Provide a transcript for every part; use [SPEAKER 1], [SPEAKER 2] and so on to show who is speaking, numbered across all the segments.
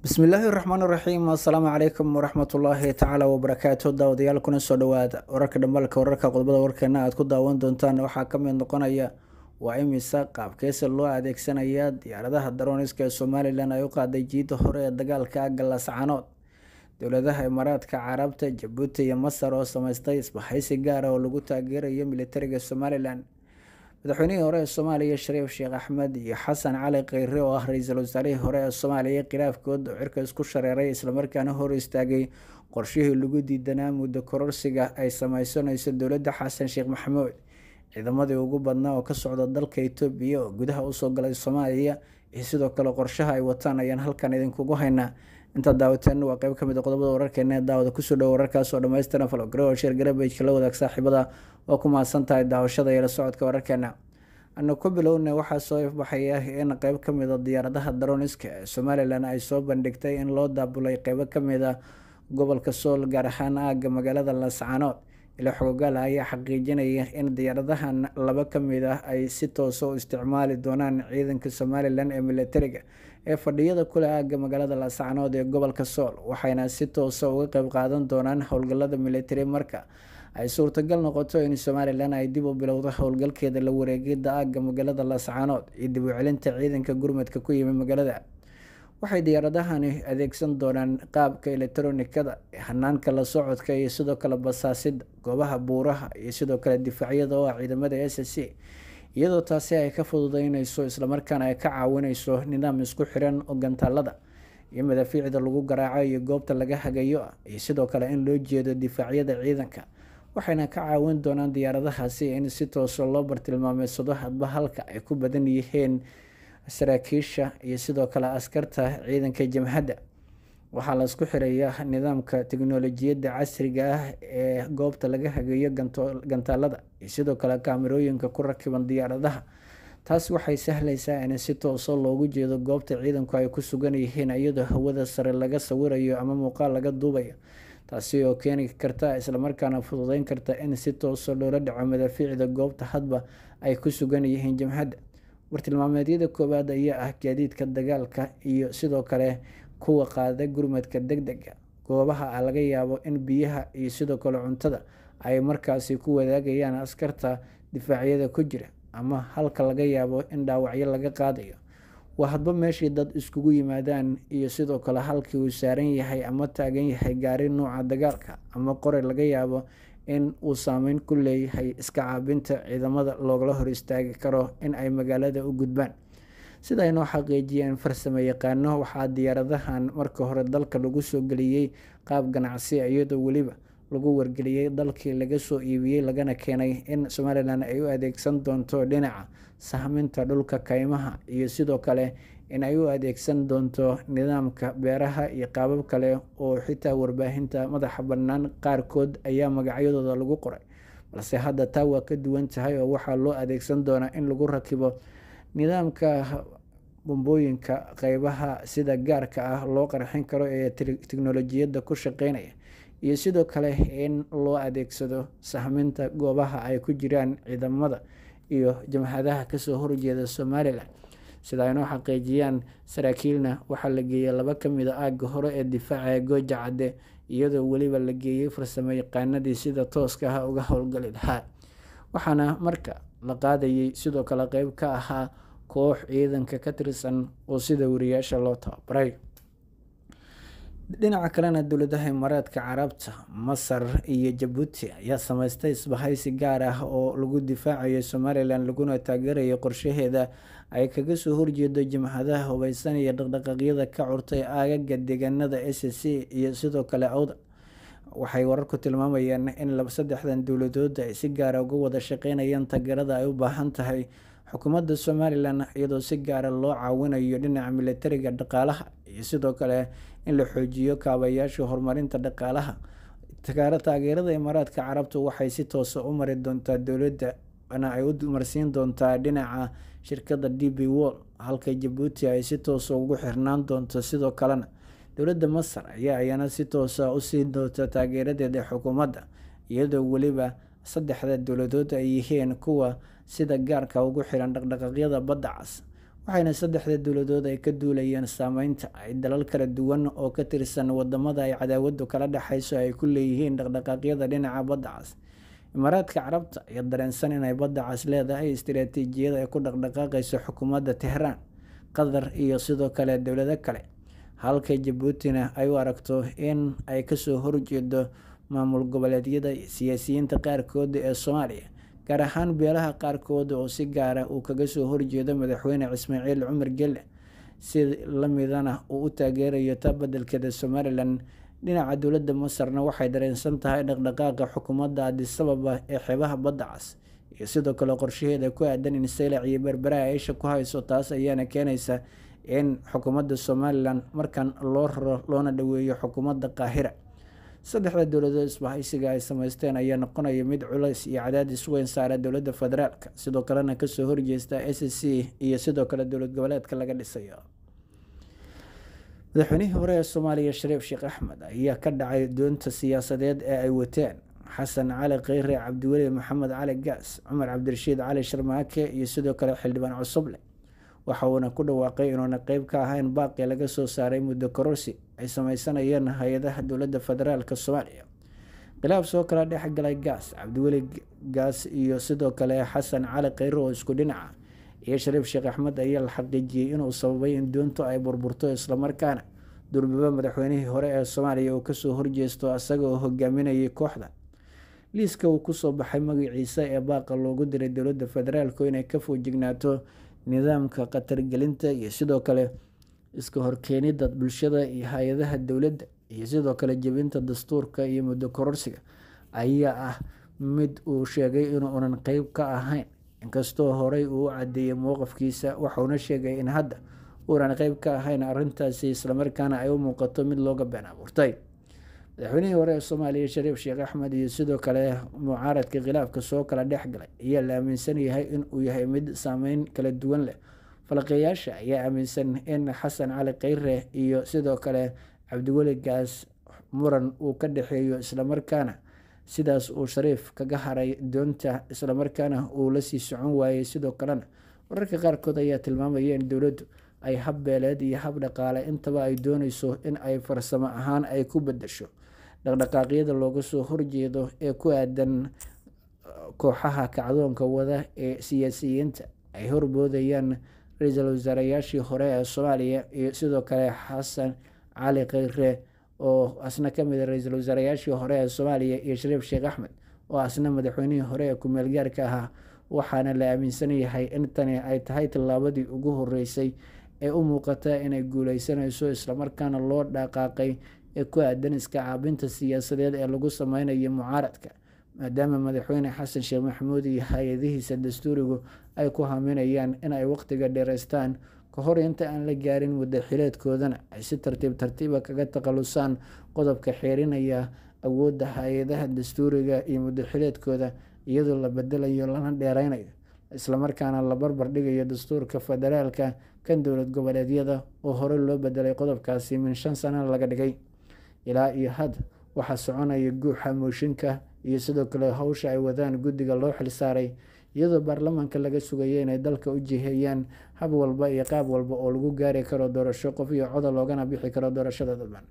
[SPEAKER 1] bismillaahi raxmaan raxiim assalaamu calaykum waraxmatullaahi tacaala wabarakaatu daawadayaal kuna soo dhawaada wararka dhambalka wararka qodobada warkeena aad ku daawan doontaan waxaa ka mid noqonaya waa imisa qaabkeesa loo adeegsanaya diyaaradaha darooniska ee somalilan ay u qaaday jiidda hore ee dagaalka ah, galascanood dowladaha imaaraadka carabta jabuuti iyo masar oo samaystay isbahaysi gaara ah oo lagu taageerayo militariga somalilan madaxweynihii hore ee soomaaliya shariif sheekh axmed iyo xasan cali kheyre oo ah ra-iisul wasaarihii hore ee soomaaliya khilaafkood oo cirka isku shareeray islamarkaana hor istaagay qorshihii lagu diidanaa muddo kororsiga ay samaysanayso dowladda xasan sheekh maxamuud ciidamadii ugu badnaa oo ka socda dalka etoobiya oo gudaha usoo galay soomaaliya iyo sidoo kale qorshaha ay wataan ayaan halkan idinkugu haynaa inta daawateen waa qeyb kamid ah qodobada wararkeena daawada kusoo dhow wararkaasoo dhammaystiran falogro sheer garabejka la wadaag saaxiibada oo ku mahadsan tahay daawashada iyo la socodka wararkeena aanu ku bilowna waxaa soo ifbaxaya ah in qeyb kamida ah diyaaradaha daroniska ee somalilan ay soo bandhigtay in loo daabulay qeybo kamida gobolka sool gaar ahaan aaga magaalada lascanood ila xoogaal ayaa xaqiijinaya in diyaaradahan laba kamid ah ay si toosa u isticmaali doonaan ciidanka somalilan ee milatariga ee fadhiyada kule aagga magaalada laascaanood ee gobolka sool waxayna si toosa ah uga qeyb qaadan doonaan howlgalada militari marka ay suurtagal noqoto in somalilan ay dib u bilowdo howlgalkeeda la wareegida aagga magaalada laascaanood iyo dib u celinta ciidanka gurmadka ku yimi magaalada waxay diyaaradahani adeegsan doonaan qaabka elektronikada hanaanka la socodka iyo sidoo kale basaasida goobaha buuraha iyo sidoo kale difaacyada oo ah ciidamada s c iyadoo taasi ay ka fududeyneyso islamarkaana ay ka caawineyso nidaam isku xiran oo gantaalada iyo madaafiicda lagu garaaco iyo goobta laga hagayo iyo sidoo kale in loo jeedo difaacyada ciidanka waxayna ka caawin doonaan diyaaradahaasi in si toosa ah loo bartilmaameysado hadba halka ay ku badan yihiin saraakiisha iyo sidoo kale askarta ciidanka jamhadda waxaa laisku xiraya nidaamka tiknolojiyadda casriga ah ee goobta laga hageeyo gantaalada iyo sidoo kale kaamirooyinka ku rakiban diyaaradaha taas waxay sahlaysaa in si tooso ah loogu jeedo goobta ciidanku ay ku sugan yihiin iyadoo hawada sare laga sawirayo ama muuqaal laga duubayo taasi oo keeni karta islamarkaana fududeyn karta in si tooso ah loola dhaco madaafiicda goobta hadba ay ku sugan yihiin jimhadda wartilmaameedyada koowaad ayaa ah gaadiidka dagaalka iyo sidoo kale kuwa qaada gurmadka deg dega goobaha ah laga yaabo in biyaha iyo sidoo kale cuntada ay markaasi ku wadaagayaan askarta difaacyada ku jira ama halka laga yaabo in dhaawacyo laga qaadayo waa hadba meeshii dad iskugu yimaadaan iyo sidoo kale halkii uu saaran yahay ama taagan yahay gaari nuuca dagaalka ama qore laga yaabo in uu saameyn ku leeyahay iska caabinta ciidamada loogala hor istaagi karo in ay magaalada u gudbaan sida ay noo xaqiijiyeen farsamo yaqaano waxaa diyaaradahan marka hore dalka lagu soo geliyey qaab ganacsi iyadoo weliba lagu wargeliyey dalkii laga soo iibiyey lagana keenay in somalilan ay u adeegsan doonto dhinaca sahminta dhulka kaymaha iyo sidoo kale in ay u adeegsan doonto nidaamka beeraha iyo qaabab kale oo xitaa warbaahinta madaxa bannaan qaarkood ayaa magacyadooda lagu qoray balse hadda taa waa ka duwan tahay oo waxaa loo adeegsan doonaa in lagu rakibo nidaamka bumbooyinka qeybaha sida gaarka ah loo qarxin karo ee tiknolojiyadda ku shaqeynaya iyo sidoo kale in loo adeegsado sahminta goobaha ay ku jiraan ciidamada iyo jamhadaha kasoo horjeeda somalilan sida aynoo xaqiijiyaan saraakiilna waxaa la geeyey laba ka mid a ah aagga hore ee difaaca gooja cadde iyadoo weliba la geeyey farsamo yaqaanadii sida tooska ah uga howlgali lahaa waxaana marka la qaadayay sidoo kale qeyb ka ahaa koox ciidanka ka tirsan oo sida wariyaasha loo tababaray dhinaca kalena dowladaha imaaraadka carabta masar iyo jabuuti ayaa sameystay isbahaysi gaar ah oo lagu difaacayo somalilan laguna taageerayo qorshaheeda ay kaga soo horjeedo jimcadaha hubaysan iyo dhaqdhaqaaqyada ka curtay aagaga deegaanada s c iyo sidoo kale awda waxay wararku tilmaamayeen in saddexdan dowladood ay si gaara ah uga wada shaqeynayaan taageerada ay u baahan tahay xukuumadda somalilan iyadoo si gaara ah loo caawinayo dhinaca militariga dhaqaalaha iyo sidoo kale in la xoojiyo kaabayaasha horumarinta dhaqaalaha taageerada imaaraadka carabtu waxay si toosa ah u mari doontaa dowladda na ay u marsiin doontaa dhinaca shirkada d b wall halka jabuuti ay si toosa ugu xirnaan doonto sidoo kalena dowladda masar ayaa ayana si toosa ah u sii doota taageeradeeda xukuumadda iyadoo weliba saddexda dowladood ay yihiin kuwa sida gaarka ugu xiran dhaqdhaqaaqyada badda cas waxayna saddexda dowladood ay ka duulayeen saameynta ay dalal kala duwan oo ka tirsan wadamada ay cadaawaddu kala dhexayso ay ku leeyihiin dhaqdhaqaaqyada dhinaca badda cas imaaraadka carabta ayaa dareensan inay badda cas leedahay istiraatiijiyad ay ku dhaqdhaqaaqayso xukuumadda tehraan qatar iyo sidoo kale dowlado kale halka jabuutina ay u aragto in ay kasoo horjeedo maamul goboleedyada siyaasiyiinta qaarkood ee soomaaliya gaar ahaan beelaha qaarkood oo si gaara ah uu kaga soo horjeedo madaxweyne ismaaciil cumar gelle si la midana ah uu u taageerayo tabadelkeeda somalilan dhinaca dowladda masarna waxay dareensan tahay dhaqdhaqaaqa xukuumadda addisababa ee xeebaha badda cas iyo sidoo kale qorshaheeda ku aadan in seylac iyo berbera isha ku hayso taas ayaana keenaysa in xukuumadda somalilan markan loo raro loona dhoweeyo xukuumadda qaahira saddexda dowladood isbahaysiga ay samaysteen ayaa noqonaya mid culays iyo cadaadis weyn saara dowladda federaalka sidoo kalena kasoo horjeesta s c iyo sidoo kale dowlad goboleedka laga dhisayo madaxweynihii hore ee soomaaliya shariif sheekh axmed ayaa ka dhacay doonta siyaasadeed ee ay wateen xasan cali kheyre cabdiweli maxamed cali gaas cumar cabdirashiid cali sharmaake iyo sidoo kale xildhibaan cusuble waxa uuna ku dhawaaqay inuuna qeyb ka ahayn baaqii laga soo saaray muddo kororsi ay samaysanayeen hay-adaha dowladda federaalk soomaaliya khilaaf soo kala dhex galay gaas cabdiweli gaas iyo sidoo kale xasan cali kheyro oo isku dhinaca iyo shariif sheekh axmed ayaa la xaqiijiyey inuu sababay in doontu ay burburto islamarkaana durbiba madaxweynihii hore ee soomaaliya uu kasoo horjeesto isaga hogaaminayay kooxda liiska uu kusoo baxay magaciisa ee baaqa loogu diray dowladda federaalku inay ka foojignaato nidaamka khatargelinta iyo sidoo kale iska horkeenida bulshada iyo hay-adaha dowladda iyo sidoo kale jebinta dastuurka iyo muddo kororsiga ayaa ah mid uu sheegay inuunan qeyb ka ahayn inkastoo horey uu u cadeeyey mowqafkiisa waxauna sheegay in hadda uunan qeyb ka ahayn arrintaasi islamarkaana ay u muuqato mid looga been abuurtay madaxweynihii hore ee soomaaliya shariif sheekh axmed iyo sidoo kale mucaaradka khilaafka soo kala dhex galay ayaa la aaminsan yahay inuu yahay mid saameyn kala duwan leh falaqeeyaasha ayaa aaminsan in xasan cali kheyre iyo sidoo kale cabdiweligaas muran uu ka dhexeeyo islamarkaana sidaas uu shariif kaga haray doonta islamarkaana uu la sii socon waayey sidoo kalena wararka qaarkood ayaa tilmaamaya in dowladdu ay hab beeleed iyo hab dhaqaale intaba ay doonayso in ay farsamo ahaan ay ku bedasho dhaqdhaqaaqyada looga soo horjeedo ee ku aadan uh, kooxaha kacdoonka wada ee siyaasiyiinta ay horboodayaan ra-iisul wasaarayaashii hore ee soomaaliya iyo sidoo kale xasan cali kheyre oo asna ka mid a ah ra-iisul wasaarayaashii hore ee soomaaliya iyo shariif sheekh axmed oo asna madaxweynihii hore ee kumeelgaarka ahaa waxaana la aaminsan yahay in tani ay tahay tallaabadii ugu horreysay ee u muuqata inay guuleysanayso islamarkaana loo dhaqaaqay ee ku aadan iskacaabinta siyaasadeed ee lagu sameynayo mucaaradka maadaama madaxweyne xasan sheekh maxamuud iyo hay-adihiisa dastuurigu ay ku haminayaan inay wakhtiga dheereystaan ka hor inta aan la gaarin wadaxileedkoodana ay si tartiib tartiiba ah kaga taqalusaan qodobka xeerinaya awoodda hay-adaha dastuuriga iyo wadaxileedkooda iyadoo la bedelayo lana dheereynayo islamarkaana la barbar dhigayo dastuurka federaalka kan dowlad goboleedyada oo horey loo bedelay qodobkaasi min shan sana laga dhigay ilaa iyo had waxaa soconaya guuxa mooshinka iyo sidoo kale howsha ay wadaan guddiga loo xilsaaray iyadoo baarlamaanka laga sugaya inay dalka u jiheeyaan hab walba iyo qaab walba oo lagu gaari karo doorasho qof iyo codol loogana bixi karo doorashada dhaban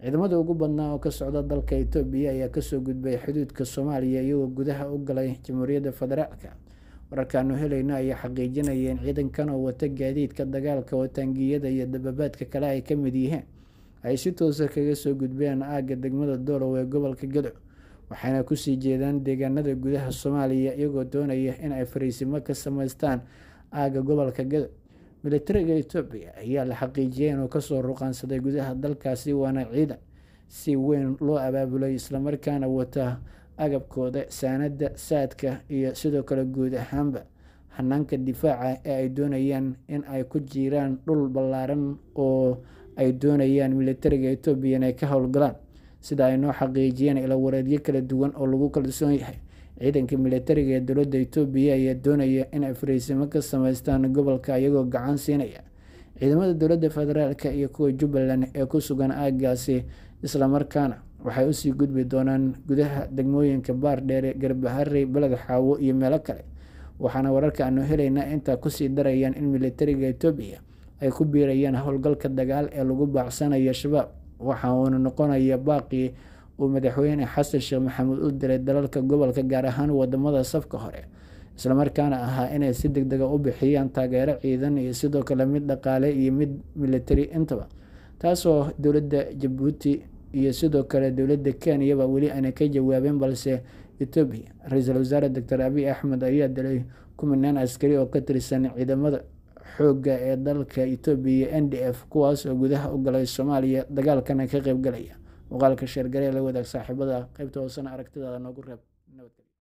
[SPEAKER 1] ciidamada ugu badnaa oo ka socda dalka itoobiya ayaa kasoo gudbay xuduudka soomaaliya iyagoo gudaha u galay jamhuuriyadda federaalka wararkaanu helayno ayaa xaqiijinaya in ciidankan oo wata gaadiidka dagaalka oo wataangiyada iyo dababaadka kale ay ka mid yihiin ay si toosa ah kaga soo gudbeen aagga degmada doolow ee gobolka gadco waxayna kusii jeedaan deegaanada gudaha soomaaliya iyagoo doonaya in ay fariisimo ka samaystaan aagga gobolka gadco militariga etoobiya ayaa la xaqiijiyay inuu kasoo ruqaansaday gudaha dalkaasi waana ciidan si weyn loo abaabulay islamarkaana wata agabkooda saanada saadka iyo sidoo kale guud ahaanba hanaanka difaaca ee ay doonayaan in ay ku jiiraan dhul ballaaran oo ay doonayaan militariga etoobiya inay ka howlgalaan sida ay noo xaqiijiyeen ilawareedyo kala duwan oo lagu kalsoon yahay ciidanka militariga ee dowladda etoobiya ayaa doonaya inay fariisimo ka sameystaan gobolka iyagoo gacan siinaya ciidamada dowladda federaalk iyo kuwa jubbaland ee ku sugan aagaasi islamarkaana waxay usii gudbi doonaan gudaha degmooyinka baardheere garbaharey xaawo iyo meelo kale waxaana wararka aanu helaynaa intaa kusii darayaan in militariga etoobiya ay ku biirayeen howlgalka dagaal ee lagu baacsanaya shabaab waxa uuna noqonaya baaqii uu madaxweyne xasan sheekh maxamuud u diray dalalka gobolka gaar ahaan wadamada safka hore islamarkaana ahaa inay si deg dega ah u bixiyaan taageero ciidan iyo sidoo kale mid dhaqaale iyo mid militari intaba taasoo dowladda jabuuti iyo sidoo kale dowladda kenyaba weli aanay ka jawaabeen balse etoobiya ra-iisul wasaare doctor abiy axmed ayaa dilay kumanaan askari oo ka tirsan ciidamada xooga ee dalka n d f kuwaas oo gudaha u galay Soomaaliya dagaalkana ka qayb galaya. Muuqaalka sheer garee la wadaag saaxiibada qaybta hoosena aragtidaada noogu reeb.